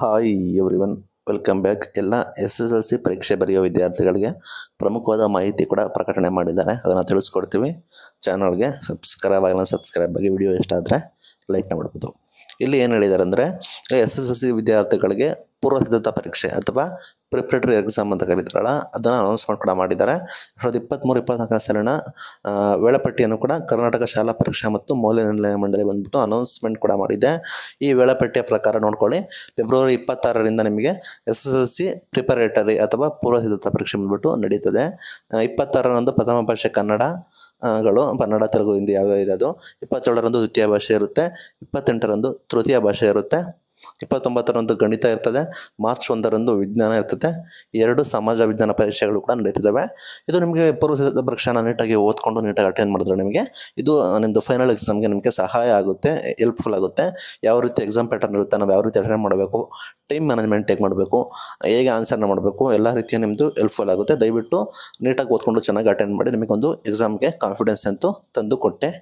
hi everyone welcome back ಎಲ್ಲ S S L C ಪರೀಕ್ಷೆ ಬರೆಯುವ ವಿದ್ಯಾರ್ಥಿಗಳಿಗೆ ಪ್ರಮುಖವಾದ ಮಾಹಿತಿ ಕೂಡ ಪ್ರಕಟಣೆ ಮಾಡಿದ್ದಾರೆ ಅದನ್ನು ತಿಳಿಸ್ಕೊಡ್ತೀವಿ ಚಾನಲ್ಗೆ ಸಬ್ಸ್ಕ್ರೈಬ್ ಆಗಲ್ಲ ಸಬ್ಸ್ಕ್ರೈಬ್ ಆಗಿ ವಿಡಿಯೋ ಇಷ್ಟ ಆದರೆ ಲೈಕ್ನ ಮಾಡ್ಬೋದು ಇಲ್ಲಿ ಏನು ಹೇಳಿದ್ದಾರೆ ಅಂದರೆ ಎಸ್ ಎಸ್ ಎಲ್ ಸಿ ವಿದ್ಯಾರ್ಥಿಗಳಿಗೆ ಪೂರ್ವ ಸಿದ್ಧತಾ ಪರೀಕ್ಷೆ ಅಥವಾ ಪ್ರಿಪ್ರೇಟರಿ ಎಕ್ಸಾಮ್ ಅಂತ ಕರೀತಾರಲ್ಲ ಅದನ್ನು ಅನೌನ್ಸ್ಮೆಂಟ್ ಕೂಡ ಮಾಡಿದ್ದಾರೆ ಎರಡು ಸಾವಿರದ ಇಪ್ಪತ್ತ್ಮೂರು ಇಪ್ಪತ್ನಾಲ್ಕನೇ ಸಾಲಿನ ವೇಳಾಪಟ್ಟಿಯನ್ನು ಕೂಡ ಕರ್ನಾಟಕ ಶಾಲಾ ಪರೀಕ್ಷಾ ಮತ್ತು ಮೌಲ್ಯ ನಿರ್ಣಯ ಮಂಡಳಿ ಬಂದ್ಬಿಟ್ಟು ಅನೌನ್ಸ್ಮೆಂಟ್ ಕೂಡ ಮಾಡಿದೆ ಈ ವೇಳಾಪಟ್ಟಿಯ ಪ್ರಕಾರ ನೋಡ್ಕೊಳ್ಳಿ ಫೆಬ್ರವರಿ ಇಪ್ಪತ್ತಾರರಿಂದ ನಿಮಗೆ S S L C preparatory ಅಥವಾ ಪೂರ್ವ ಸಿದ್ಧತಾ ಪರೀಕ್ಷೆ ಬಂದ್ಬಿಟ್ಟು ನಡೀತದೆ ಇಪ್ಪತ್ತಾರರಂದು ಪ್ರಥಮ ಭಾಷೆ ಕನ್ನಡ ಗಳು ಕನ್ನಡ ತೆಲುಗು ಹಿಂದಿ ಯಾವ್ಯಾವ ಇದೆ ಅದು ಇಪ್ಪತ್ತೇಳರಂದು ದ್ವಿತೀಯ ಭಾಷೆ ಇರುತ್ತೆ ಇಪ್ಪತ್ತೆಂಟರಂದು ತೃತೀಯ ಭಾಷೆ ಇರುತ್ತೆ ಇಪ್ಪತ್ತೊಂಬತ್ತರಂದು ಗಣಿತ ಇರ್ತದೆ ಮಾರ್ಚ್ ಒಂದರಂದು ವಿಜ್ಞಾನ ಇರ್ತದೆ ಎರಡು ಸಮಾಜ ವಿಜ್ಞಾನ ಪರೀಕ್ಷೆಗಳು ಕೂಡ ನಡೀತಿದ್ದಾವೆ ಇದು ನಿಮಗೆ ಪೂರ್ವ ಸಿದ್ಧ ಪರೀಕ್ಷೆನ ನೀಟಾಗಿ ಓದ್ಕೊಂಡು ನೀಟಾಗಿ ಅಟೆಂಡ್ ಮಾಡಿದ್ರೆ ನಿಮಗೆ ಇದು ನಿಮ್ಮದು ಫೈನಲ್ ಎಕ್ಸಾಮ್ಗೆ ನಿಮಗೆ ಸಹಾಯ ಆಗುತ್ತೆ ಹೆಲ್ಪ್ಫುಲ್ ಆಗುತ್ತೆ ಯಾವ ರೀತಿ ಎಕ್ಸಾಮ್ ಪ್ಯಾಟರ್ನ್ ಇರುತ್ತೆ ನಾವು ಯಾವ ರೀತಿ ಅಟೆಂಡ್ ಮಾಡಬೇಕು ಟೈಮ್ ಮ್ಯಾನೇಜ್ಮೆಂಟ್ ಹೇಗೆ ಮಾಡಬೇಕು ಹೇಗೆ ಆನ್ಸರ್ನ ಮಾಡಬೇಕು ಎಲ್ಲ ರೀತಿಯ ನಿಮ್ಮದು ಹೆಲ್ಪ್ಫುಲ್ ಆಗುತ್ತೆ ದಯವಿಟ್ಟು ನೀಟಾಗಿ ಓದ್ಕೊಂಡು ಚೆನ್ನಾಗಿ ಅಟೆಂಡ್ ಮಾಡಿ ನಿಮಗೊಂದು ಎಕ್ಸಾಮ್ಗೆ ಕಾನ್ಫಿಡೆನ್ಸ್ ಅಂತೂ ತಂದು ಕೊಟ್ಟೆ